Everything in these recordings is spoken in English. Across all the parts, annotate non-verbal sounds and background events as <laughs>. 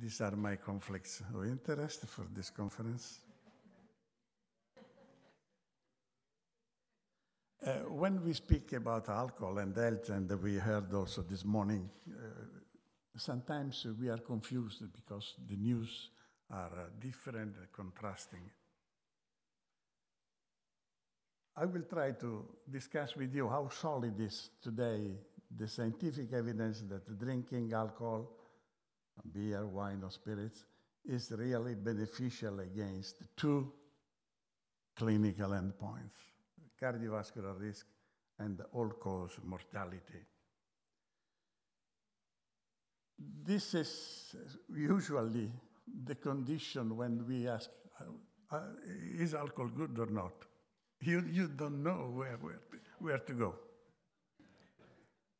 These are my conflicts of interest for this conference. Uh, when we speak about alcohol and health, and we heard also this morning, uh, sometimes we are confused because the news are uh, different, uh, contrasting. I will try to discuss with you how solid is today the scientific evidence that drinking alcohol beer, wine, or spirits, is really beneficial against two clinical endpoints cardiovascular risk and all cause mortality. This is usually the condition when we ask, uh, uh, is alcohol good or not? You, you don't know where, where, where to go.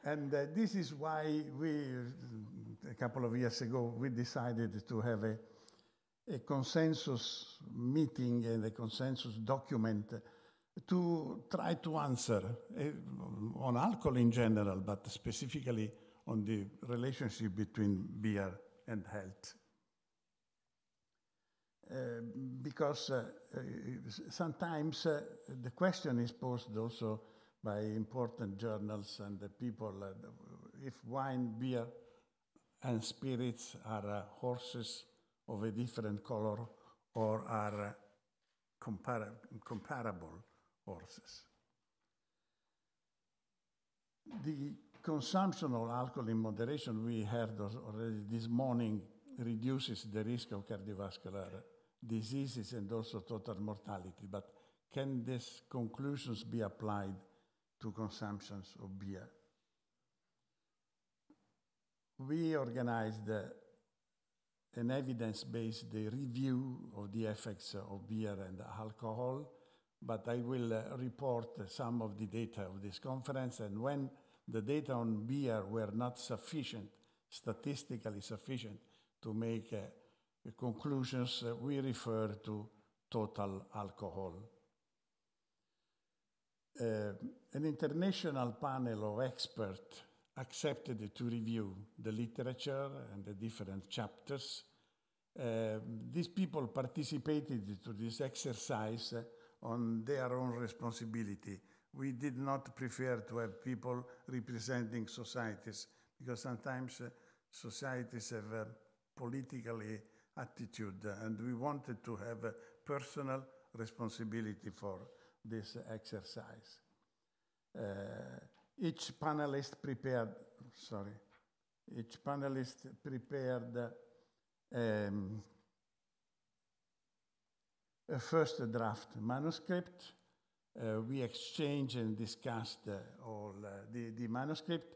And uh, this is why we a couple of years ago, we decided to have a, a consensus meeting and a consensus document to try to answer uh, on alcohol in general, but specifically on the relationship between beer and health. Uh, because uh, sometimes the question is posed also by important journals and the people if wine, beer, and spirits are uh, horses of a different color or are uh, compar comparable horses. The consumption of alcohol in moderation, we heard already this morning, reduces the risk of cardiovascular diseases and also total mortality. But can these conclusions be applied to consumptions of beer? we organized an evidence-based uh, review of the effects of beer and alcohol, but I will uh, report some of the data of this conference. And when the data on beer were not sufficient, statistically sufficient, to make uh, conclusions, we refer to total alcohol. Uh, an international panel of experts accepted to review the literature and the different chapters. Uh, these people participated to this exercise on their own responsibility. We did not prefer to have people representing societies because sometimes uh, societies have a politically attitude and we wanted to have a personal responsibility for this exercise. Uh, each panelist prepared, sorry, each panelist prepared um, a first draft manuscript. Uh, we exchanged and discussed uh, all uh, the, the, manuscript.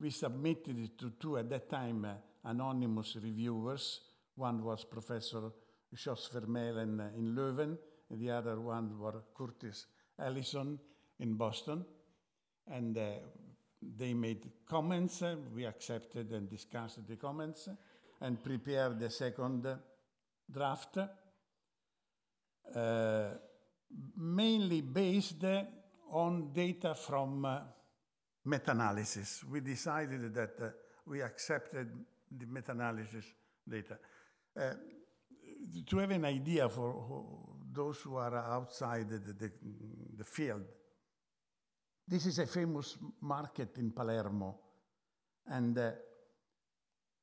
We submitted it to two, at that time, uh, anonymous reviewers. One was Professor Jos Vermeulen uh, in Leuven, and the other one was Curtis Allison in Boston and uh, they made comments. Uh, we accepted and discussed the comments and prepared the second draft, uh, mainly based on data from uh, meta-analysis. We decided that uh, we accepted the meta-analysis data. Uh, to have an idea for those who are outside the, the, the field, this is a famous market in Palermo. And uh,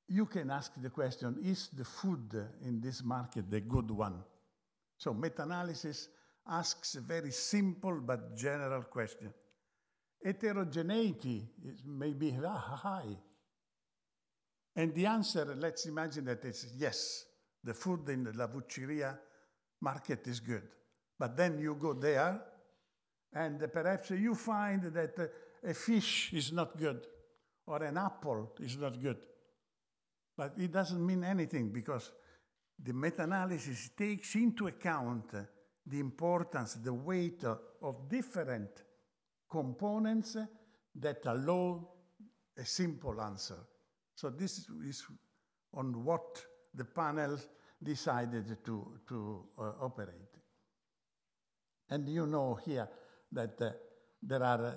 you can ask the question is the food in this market the good one? So, meta analysis asks a very simple but general question. Heterogeneity is maybe high. And the answer, let's imagine that it's yes, the food in the La Vucciria market is good. But then you go there and perhaps you find that a fish is not good or an apple is not good. But it doesn't mean anything because the meta analysis takes into account the importance, the weight of different components that allow a simple answer. So, this is on what the panel decided to, to uh, operate. And you know here that uh, there are uh,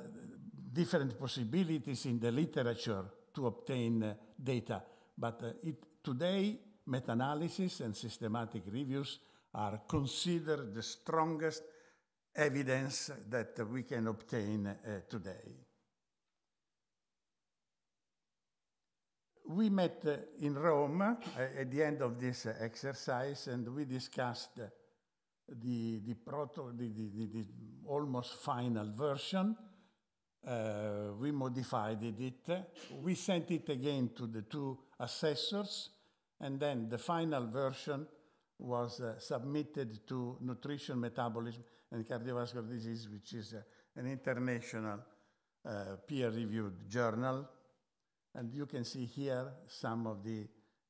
different possibilities in the literature to obtain uh, data, but uh, it, today meta-analysis and systematic reviews are considered the strongest evidence that we can obtain uh, today. We met uh, in Rome at the end of this exercise and we discussed the, the, proto, the, the, the almost final version. Uh, we modified it. We sent it again to the two assessors, and then the final version was uh, submitted to Nutrition, Metabolism, and Cardiovascular Disease, which is uh, an international uh, peer-reviewed journal. And you can see here some of the,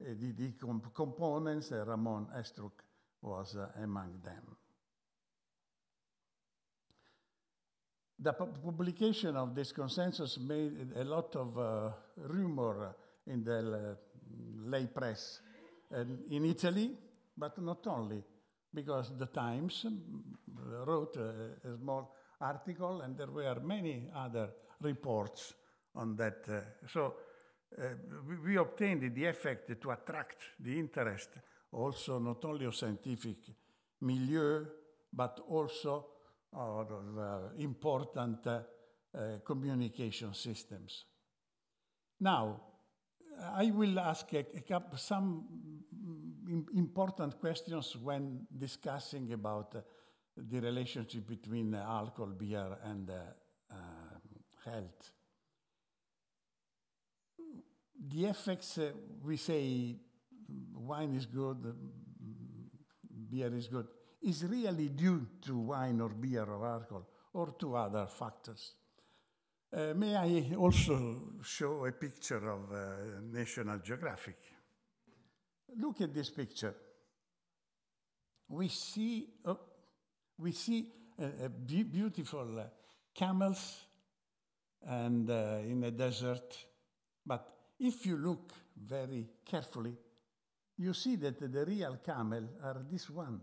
uh, the, the comp components uh, Ramon Estruc was eh, among them. The publication of this consensus made a lot of uh, rumor in the uh, lay press in Italy, but not only, because the Times mm, wrote a, a small article and there were many other reports on that. Uh, so uh, we obtained the effect to attract the interest also not only of scientific milieu, but also of uh, uh, important uh, uh, communication systems. Now, I will ask a, a couple, some mm, important questions when discussing about uh, the relationship between uh, alcohol, beer, and uh, um, health. The effects, uh, we say, wine is good, beer is good, is really due to wine or beer or alcohol or to other factors. Uh, may I also show a picture of uh, National Geographic? Look at this picture. We see, uh, we see a beautiful uh, camels and uh, in a desert, but if you look very carefully, you see that the real camel are this one.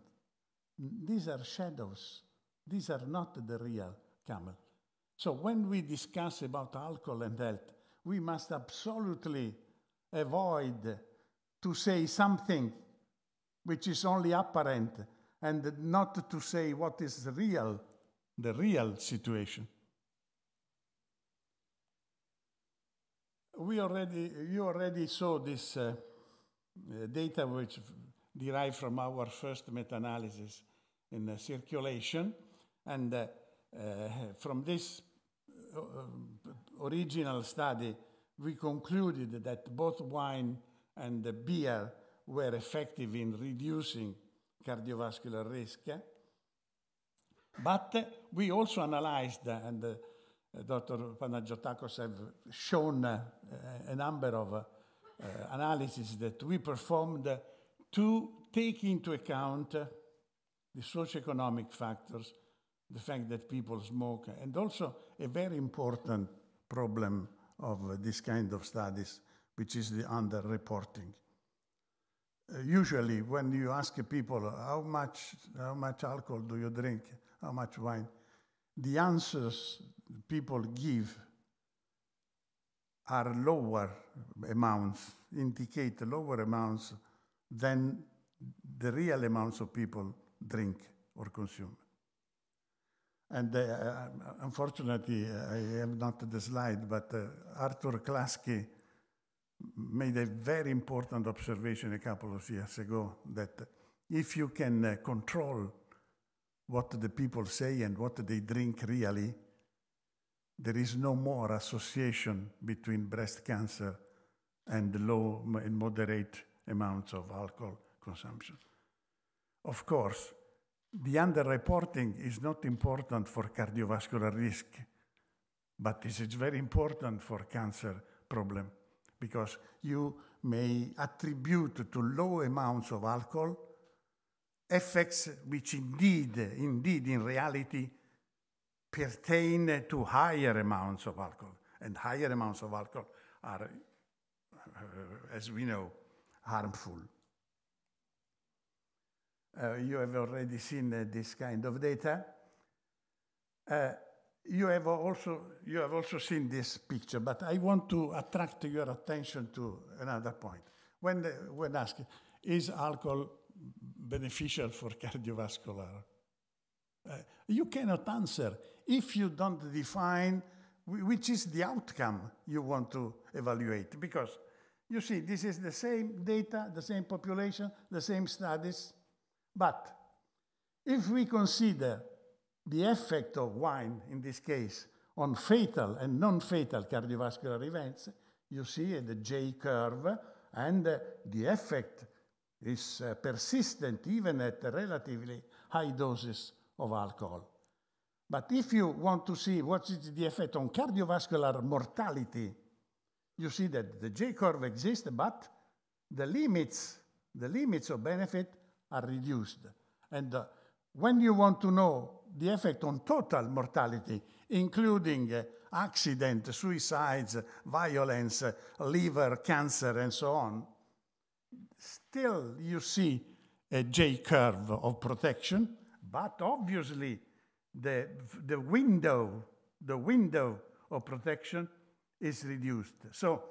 These are shadows. These are not the real camel. So when we discuss about alcohol and health, we must absolutely avoid to say something which is only apparent and not to say what is real, the real situation. We already, you already saw this. Uh, uh, data which derived from our first meta-analysis in uh, circulation. And uh, from this original study, we concluded that both wine and beer were effective in reducing cardiovascular risk. But we also analyzed, and Dr. Panagiotakos have shown a number of uh, analysis that we performed to take into account the socioeconomic factors, the fact that people smoke, and also a very important problem of this kind of studies, which is the underreporting. Uh, usually, when you ask people how much, how much alcohol do you drink, how much wine, the answers people give are lower amounts, indicate lower amounts than the real amounts of people drink or consume. And uh, uh, unfortunately, I have not the slide, but uh, Arthur Klasky made a very important observation a couple of years ago that if you can uh, control what the people say and what they drink really, there is no more association between breast cancer and low and moderate amounts of alcohol consumption. Of course, the underreporting is not important for cardiovascular risk, but this is very important for cancer problem because you may attribute to low amounts of alcohol effects which indeed, indeed in reality pertain to higher amounts of alcohol. And higher amounts of alcohol are, uh, as we know, harmful. Uh, you have already seen uh, this kind of data. Uh, you have also you have also seen this picture, but I want to attract your attention to another point. When when asked, is alcohol beneficial for cardiovascular? Uh, you cannot answer if you don't define which is the outcome you want to evaluate. Because you see, this is the same data, the same population, the same studies. But if we consider the effect of wine, in this case, on fatal and non-fatal cardiovascular events, you see the J curve, and the effect is uh, persistent even at relatively high doses of alcohol. But if you want to see what is the effect on cardiovascular mortality, you see that the J curve exists, but the limits, the limits of benefit are reduced. And uh, when you want to know the effect on total mortality, including uh, accident, suicides, violence, uh, liver cancer, and so on, still you see a J curve of protection, but obviously the, the window, the window of protection is reduced. So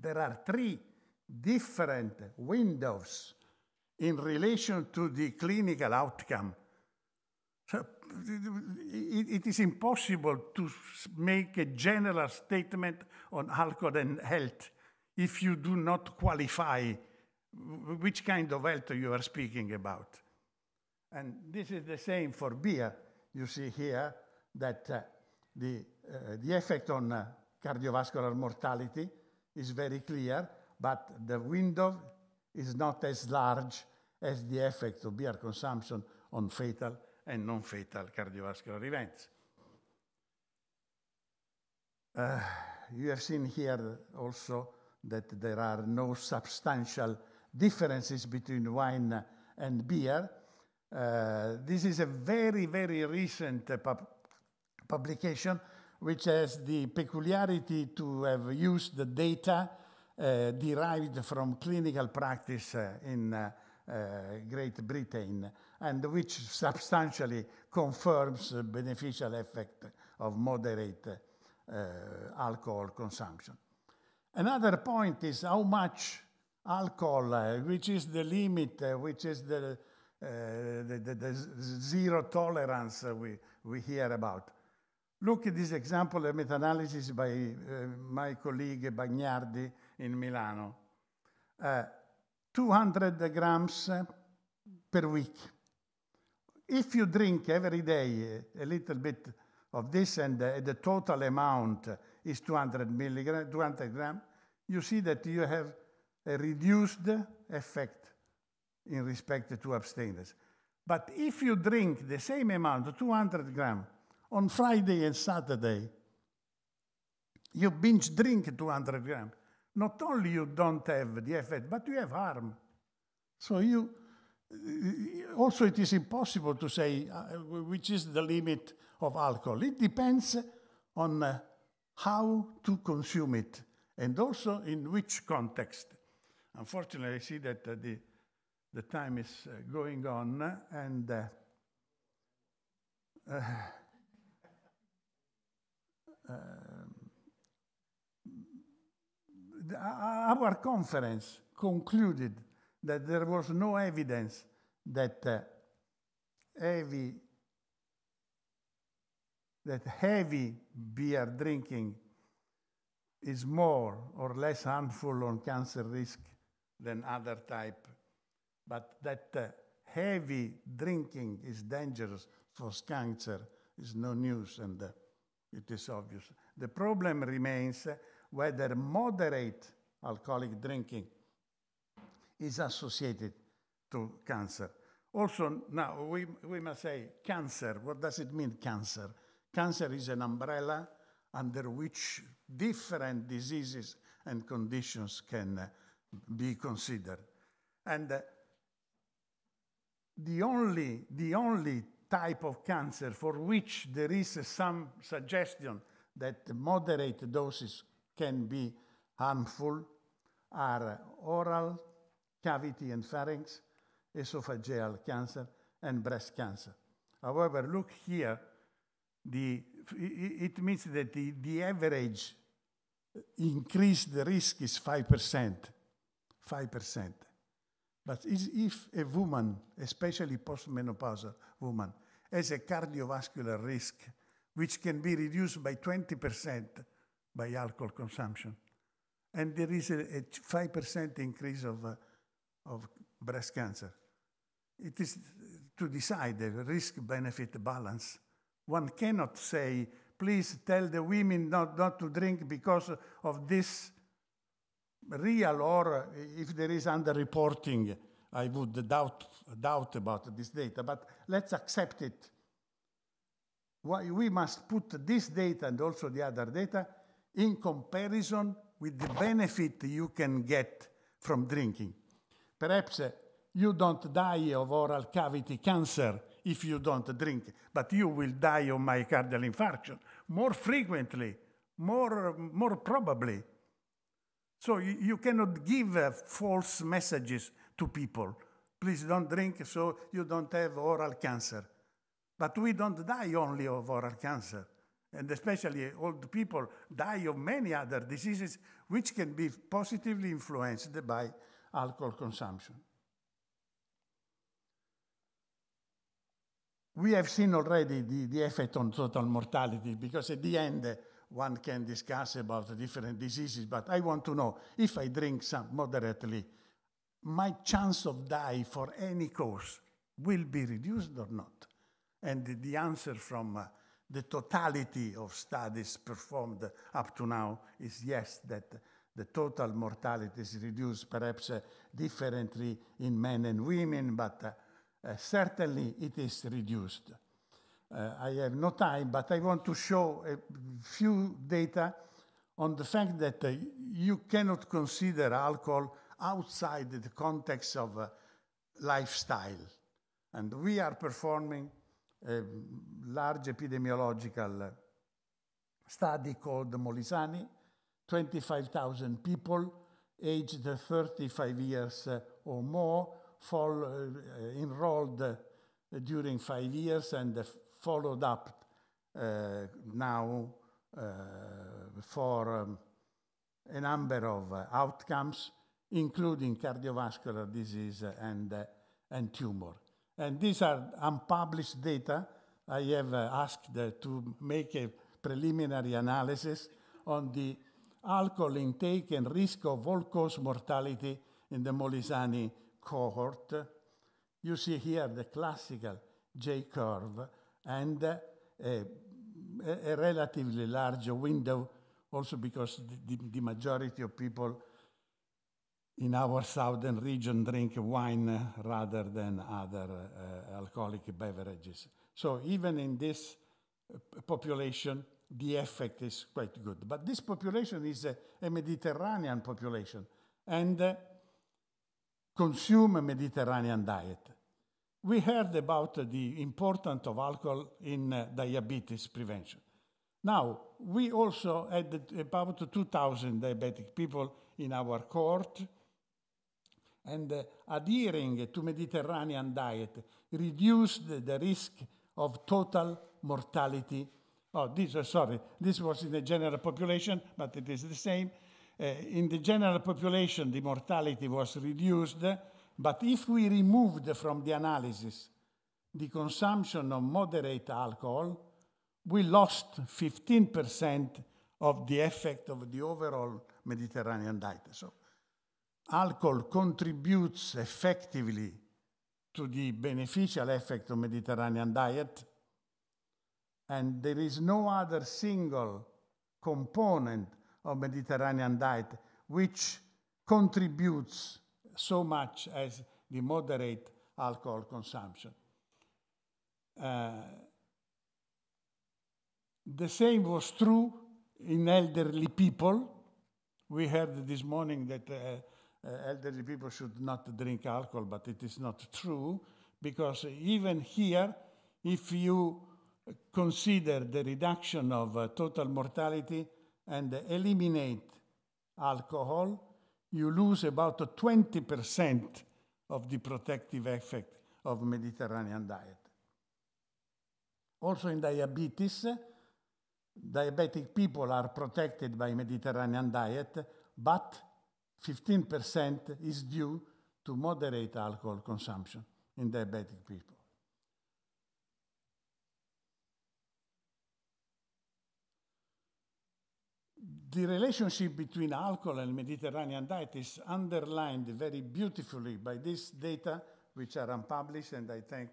there are three different windows in relation to the clinical outcome. So it, it is impossible to make a general statement on alcohol and health if you do not qualify which kind of health you are speaking about. And this is the same for beer. You see here that uh, the, uh, the effect on uh, cardiovascular mortality is very clear, but the window is not as large as the effect of beer consumption on fatal and non-fatal cardiovascular events. Uh, you have seen here also that there are no substantial differences between wine and beer, uh, this is a very, very recent uh, pub publication which has the peculiarity to have used the data uh, derived from clinical practice in Great Britain and which substantially confirms the beneficial effect of moderate alcohol consumption. Another point is how much alcohol, which is the limit, which is the Eh, the, the, the, zero tolerance we, we hear about. Look at this example of meta-analysis by eh, my colleague Bagnardi in Milano. Eh, 200 grams per week. If you drink every day a little bit of this and the, the total amount is 200 milligram, 200 gram, you see that you have a reduced effect in respect to abstainers. But if you drink the same amount, 200 gram, on Friday and Saturday, you binge drink 200 gram. Not only you don't have the effect, but you have harm. So you also it is impossible to say uh, which is the limit of alcohol. It depends on uh, how to consume it and also in which context. Unfortunately, I see that uh, the the time is uh, going on, and uh, the, uh, um, uh, uh, our conference concluded that there was no evidence that heavy that heavy beer drinking is more or less harmful on cancer risk than other type but that uh, heavy drinking is dangerous for cancer is no news, and uh, it is obvious. The problem remains uh, whether moderate alcoholic drinking is associated to cancer. Also, now we, we must say cancer. What does it mean, cancer? Cancer is an umbrella under which different diseases and conditions can uh, be considered. And uh, the only, the only type of cancer for which there is some suggestion that moderate doses can be harmful are oral cavity and pharynx, esophageal cancer, and breast cancer. However, look here, the, it means that the, the average increased risk is 5%. 5%. But if a woman, especially postmenopausal woman, has a cardiovascular risk, which can be reduced by 20% by alcohol consumption, and there is a 5% increase of, uh, of breast cancer, it is to decide the risk-benefit balance. One cannot say, please tell the women not, not to drink because of this real or if there is underreporting, I would doubt, doubt about this data, but let's accept it. Why we must put this data and also the other data in comparison with the benefit you can get from drinking. Perhaps uh, you don't die of oral cavity cancer if you don't drink, but you will die of myocardial infarction more frequently, more, more probably. So you, you cannot give uh, false messages to people. Please don't drink so you don't have oral cancer. But we don't die only of oral cancer. And especially old people die of many other diseases which can be positively influenced by alcohol consumption. We have seen already the, the effect on total mortality because at the end, one can discuss about the different diseases, but I want to know if I drink some moderately, my chance of die for any cause will be reduced or not? And the answer from uh, the totality of studies performed up to now is yes, that the total mortality is reduced, perhaps uh, differently in men and women, but uh, certainly it is reduced. Uh, I have no time, but I want to show a few data on the fact that uh, you cannot consider alcohol outside the context of uh, lifestyle. And we are performing a large epidemiological uh, study called Molisani, 25,000 people aged 35 years uh, or more fall, uh, enrolled during five years and followed up uh, now uh, for um, a number of uh, outcomes, including cardiovascular disease and, uh, and tumor. And these are unpublished data. I have uh, asked uh, to make a preliminary analysis on the alcohol intake and risk of all-cause mortality in the Molisani cohort. You see here the classical J-curve and uh, a, a, relatively large window, also because the, the majority of people in our southern region drink wine rather than other uh, alcoholic beverages. So even in this uh, population, the effect is quite good. But this population is a, a Mediterranean population and uh, consume a Mediterranean diet. We heard about the importance of alcohol in uh, diabetes prevention. Now, we also had about 2,000 diabetic people in our court, and uh, adhering to Mediterranean diet reduced the risk of total mortality. Oh, this, uh, sorry, this was in the general population, but it is the same. Uh, in the general population, the mortality was reduced but if we removed from the analysis the consumption of moderate alcohol, we lost 15% of the effect of the overall Mediterranean diet. So alcohol contributes effectively to the beneficial effect of Mediterranean diet, and there is no other single component of Mediterranean diet which contributes so much as the moderate alcohol consumption. Uh, the same was true in elderly people. We heard this morning that uh, uh, elderly people should not drink alcohol, but it is not true because even here, if you consider the reduction of uh, total mortality and eliminate alcohol, you lose about 20% of the protective effect of Mediterranean diet. Also in diabetes, diabetic people are protected by Mediterranean diet, but 15% is due to moderate alcohol consumption in diabetic people. The relationship between alcohol and Mediterranean diet is underlined very beautifully by this data, which are unpublished, and I thank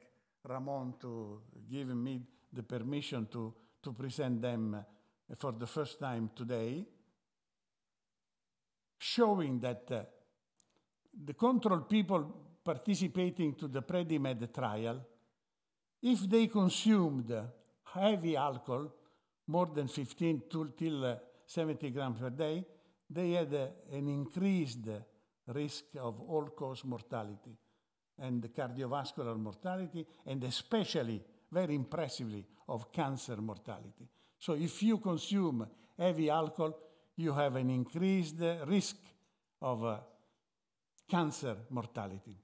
Ramon to give me the permission to, to present them uh, for the first time today, showing that uh, the control people participating to the Predimed trial, if they consumed heavy alcohol, more than 15 to, till uh, 70 grams per day, they had an increased risk of all-cause mortality and cardiovascular mortality, and especially, very impressively, of cancer mortality. So if you consume heavy alcohol, you have an increased risk of uh, cancer mortality.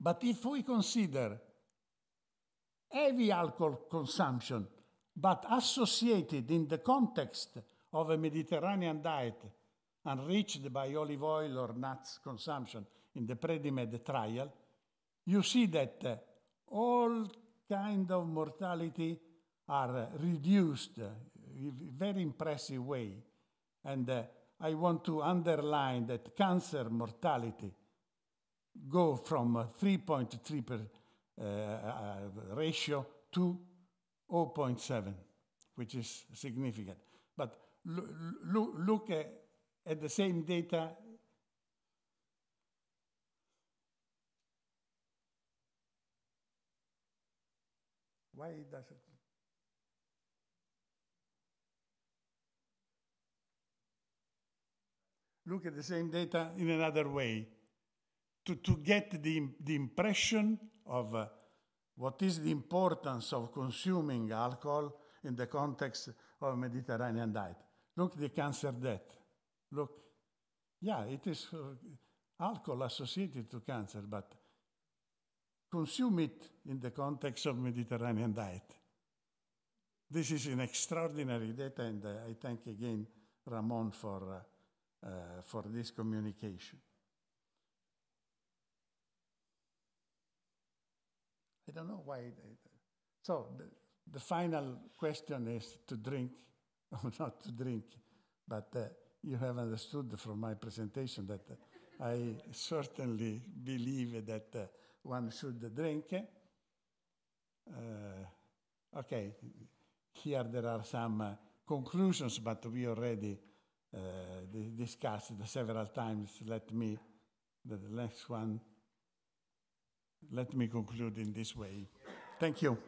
But if we consider heavy alcohol consumption, but associated in the context of a Mediterranean diet enriched by olive oil or nuts consumption in the predimed trial, you see that uh, all kind of mortality are uh, reduced uh, in very impressive way. And uh, I want to underline that cancer mortality go from 3.3 per, uh, uh, ratio to 0.7, which is significant. But look at, at the same data why does it look at the same data in another way to, to get the, the impression of uh, what is the importance of consuming alcohol in the context of a Mediterranean diet. Look the cancer death. Look, yeah, it is uh, alcohol associated to cancer, but consume it in the context of Mediterranean diet. This is an extraordinary data, and uh, I thank again Ramon for, uh, uh, for this communication. I don't know why. They, uh, so the, the final question is to drink <laughs> not to drink. But uh, you have understood from my presentation that I certainly believe that uh, one should drink. Uh, okay, here there are some uh, conclusions, but we already uh, discussed several times. Let me, the next one, let me conclude in this way. Thank you.